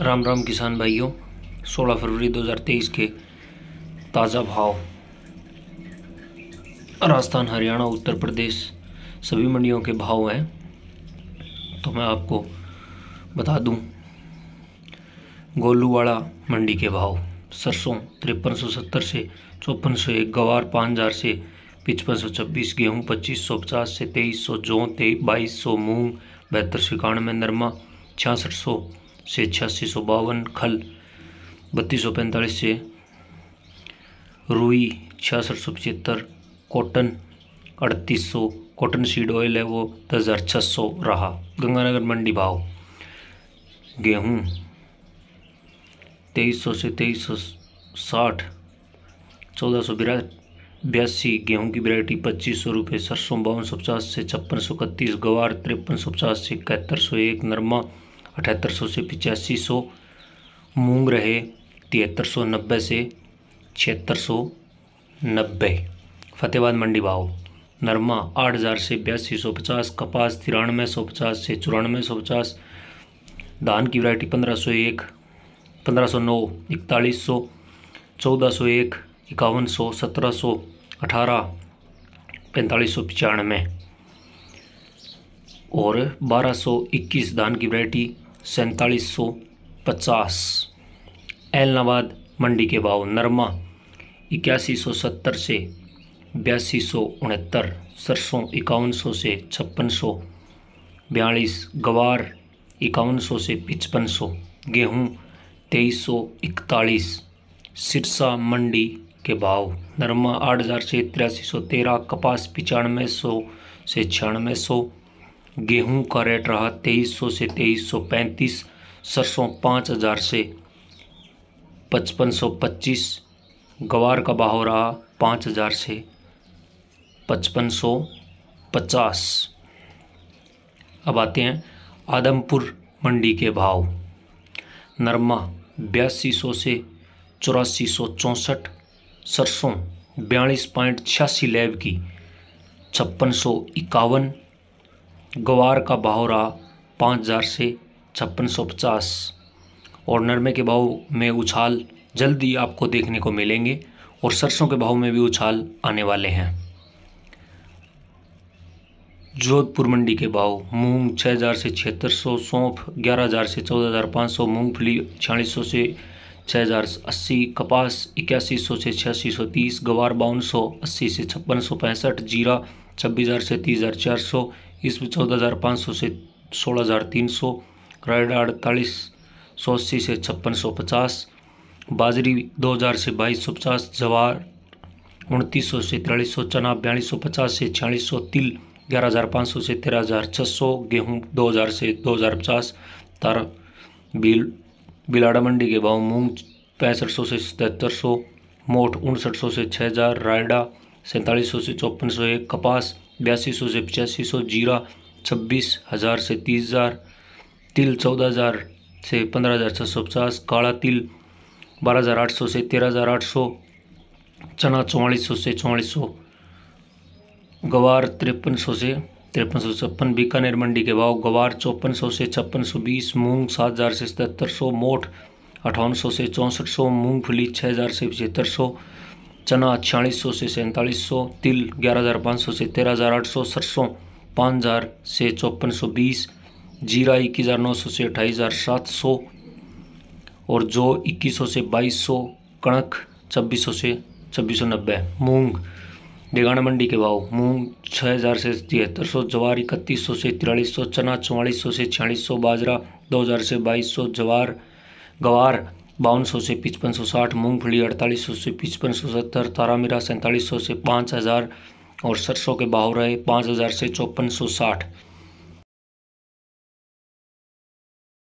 राम राम किसान भाइयों 16 फरवरी 2023 के ताज़ा भाव राजस्थान हरियाणा उत्तर प्रदेश सभी मंडियों के भाव हैं तो मैं आपको बता दूं गोलूवाड़ा मंडी के भाव सरसों तिरपन सौ सत्तर से चौपन सौ एक गवार पाँच हज़ार से पचपन सौ छब्बीस गेहूँ पच्चीस सौ पचास से तेईस सौ जौ ते बाईस सौ मूंग बहत्तर सौ इक्यानवे नरमा छियासठ सौ से छियासी सौ बावन खल बत्तीस सौ पैंतालीस से रुई छियासठ सौ पचहत्तर कॉटन अड़तीस सौ कॉटन सीड ऑयल है वो दस हज़ार छः सौ रहा गंगानगर मंडी भाव गेहूँ तेईस सौ से तेईस सौ साठ चौदह सौ बिरा बयासी गेहूँ की वेरायटी पच्चीस सौ रुपये सरसों बावन सौ पचास से छप्पन सौ इकतीस गवार तिरपन सौ पचास से इकहत्तर सौ एक नरमा अठहत्तर सौ से पिचासी सौ मूंग रहे तिहत्तर सौ नब्बे से छिहत्तर सौ नब्बे फतेहबाद मंडी भाव नरमा आठ हज़ार से बयासी सौ पचास कपास तिरानवे सौ पचास से चौरानवे सौ पचास धान की वैरायटी पंद्रह सौ एक पंद्रह सौ नौ इकतालीस सौ चौदह सौ एक इक्यावन सौ सत्रह सौ अठारह पैंतालीस सौ पचानवे और बारह सौ इक्कीस धान की वैरायटी सैंतालीस सौ पचास एलनाबाद मंडी के भाव नरमा इक्यासी सौ सत्तर से बयासी सौ उनहत्तर सरसों इक्यावन सौ से छप्पन सौ बयालीस गवार इक्यावन सौ से पचपन सौ गेहूँ तेईस सौ इकतालीस सिरसा मंडी के भाव नरमा आठ हज़ार से तिरासी सौ तेरह कपास पचानवे सौ से छियानवे सौ गेहूं का रेट रहा तेईस सौ से तेईस सौ पैंतीस सरसों पाँच हज़ार से पचपन सौ पच्चीस गवार का भाव रहा पाँच हज़ार से पचपन सौ पचास अब आते हैं आदमपुर मंडी के भाव नरमा बयासी सौ से चौरासी सौ चौंसठ सरसों बयालीस पॉइंट छियासी लैब की छप्पन सौ इक्यावन ग्वार का भाव रहा पाँच हज़ार से छप्पन सौ पचास और नरमे के भाव में उछाल जल्दी आपको देखने को मिलेंगे और सरसों के भाव में भी उछाल आने वाले हैं जोधपुर मंडी के भाव मूंग 6000 से छिहत्तर सौ सौंफ ग्यारह हज़ार से चौदह हज़ार पाँच सौ मूँगफली छियालीस सौ से छः हज़ार अस्सी कपास इक्यासी सौ से छियासी सौ तीस गवार बावन सौ अस्सी से छप्पन सौ पैंसठ जीरा छब्बीस हज़ार से तीस हज़ार चार सौ इसमें चौदह हज़ार पाँच सौ से सोलह हज़ार तीन सौ रायडा अड़तालीस सौ अस्सी से छप्पन सौ पचास बाजरी दो हज़ार से बाईस सौ पचास जवार उनतीस सौ से तिरालीस सौ चना बयालीस सौ पचास से छियालीस सौ तिल ग्यारह हज़ार पाँच सौ से तेरह हज़ार छः सौ गेहूँ दो हज़ार से दो हज़ार पचास तार बिल बिलाड़ा मंडी के भाव मूंग पैंसठ सौ से सतहत्तर सौ मोठ उनसठ सौ से छः हज़ार रायडा सैंतालीस सौ से चौपन सौ एक कपास बयासी सौ से पचासी सौ जीरा छब्बीस हज़ार से तीस हज़ार तिल चौदह हज़ार से पंद्रह हज़ार छः सौ पचास काला तिल बारह हज़ार आठ सौ से तेरह हज़ार आठ सौ चना चौवालीस सौ से चौवालीस सौ गवार तिरपन सौ से तिरपन सौ छप्पन बीकानेर मंडी के भाव गवार चौपन सौ से छप्पन सौ बीस मूँग सात हज़ार से सतहत्तर सौ मोठ अठावन सौ से चौंसठ सौ मूँगफली छः हज़ार से पचहत्तर सौ चना छियालीस सौ से सैंतालीस सौ तिल ग्यारह हज़ार पाँच सौ से तेरह हज़ार आठ सौ सरसों पाँच हज़ार से चौपन सौ बीस जीरा इक्कीस हज़ार नौ सौ से अट्ठाईस हज़ार सात सौ और जौ इक्कीस सौ से बाईस सौ कणक छब्बीस सौ से छब्बीस सौ नब्बे मूँग डेगाना मंडी के भाव मूंग छः हज़ार से तिहत्तर सौ जवार इकतीस सौ से तिरालीस सौ चना चौवालीस सौ से छियालीस सौ बाजरा दो हज़ार से बाईस सौ जवार गवार बावन सौ से पचपन सौ साठ मूँगफली अड़तालीस सौ से पचपन सौ सत्तर तारामीरा सैंतालीस सौ से पाँच हज़ार और सरसों के भाव रहे पाँच हज़ार से चौपन सौ साठ